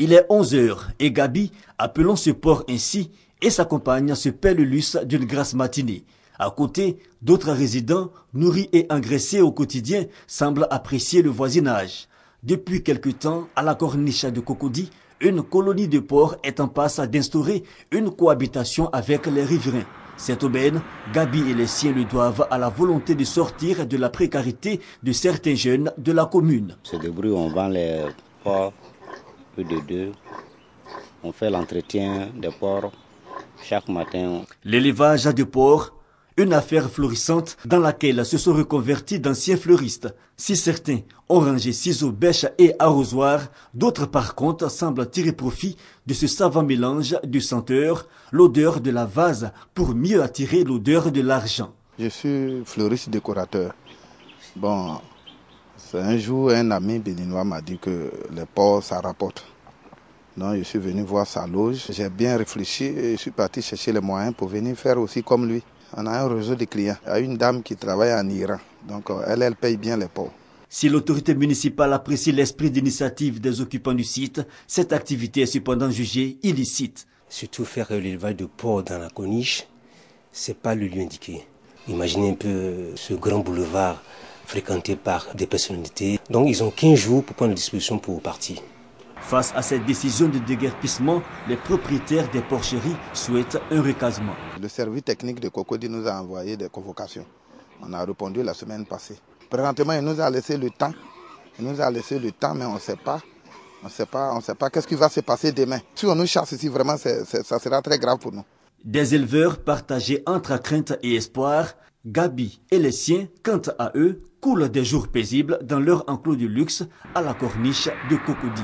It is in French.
Il est 11 heures et Gabi, appelant ce port ainsi, et sa compagne se paie le d'une grasse matinée. À côté, d'autres résidents, nourris et engraissés au quotidien, semblent apprécier le voisinage. Depuis quelque temps, à la corniche de Cocody, une colonie de porcs est en passe d'instaurer une cohabitation avec les riverains. Cette aubaine, Gabi et les siens le doivent à la volonté de sortir de la précarité de certains jeunes de la commune. C'est on vend les porcs de deux. On fait l'entretien des porcs chaque matin. L'élevage à du porc, une affaire florissante dans laquelle se sont reconvertis d'anciens fleuristes. Si certains ont rangé ciseaux, bêches et arrosoirs, d'autres par contre semblent tirer profit de ce savant mélange du senteur, l'odeur de la vase pour mieux attirer l'odeur de l'argent. Je suis fleuriste décorateur. Bon, un jour un ami béninois m'a dit que les porcs ça rapporte. Non, je suis venu voir sa loge. J'ai bien réfléchi et je suis parti chercher les moyens pour venir faire aussi comme lui. On a un réseau de clients. Il y a une dame qui travaille en Iran. Donc euh, elle, elle paye bien les pauvres. Si l'autorité municipale apprécie l'esprit d'initiative des occupants du site, cette activité est cependant jugée illicite. Surtout faire l'élevage de porcs dans la ce n'est pas le lieu indiqué. Imaginez un peu ce grand boulevard fréquenté par des personnalités. Donc ils ont 15 jours pour prendre la disposition pour partir. Face à cette décision de déguerpissement, les propriétaires des porcheries souhaitent un recasement. Le service technique de Cocody nous a envoyé des convocations. On a répondu la semaine passée. Présentement, il nous a laissé le temps. Il nous a laissé le temps, mais on ne sait pas. On ne sait pas, on sait pas qu'est-ce qui va se passer demain. Si on nous chasse ici, vraiment, ça sera très grave pour nous. Des éleveurs partagés entre crainte et espoir, Gabi et les siens, quant à eux, coulent des jours paisibles dans leur enclos du luxe à la corniche de Cocody.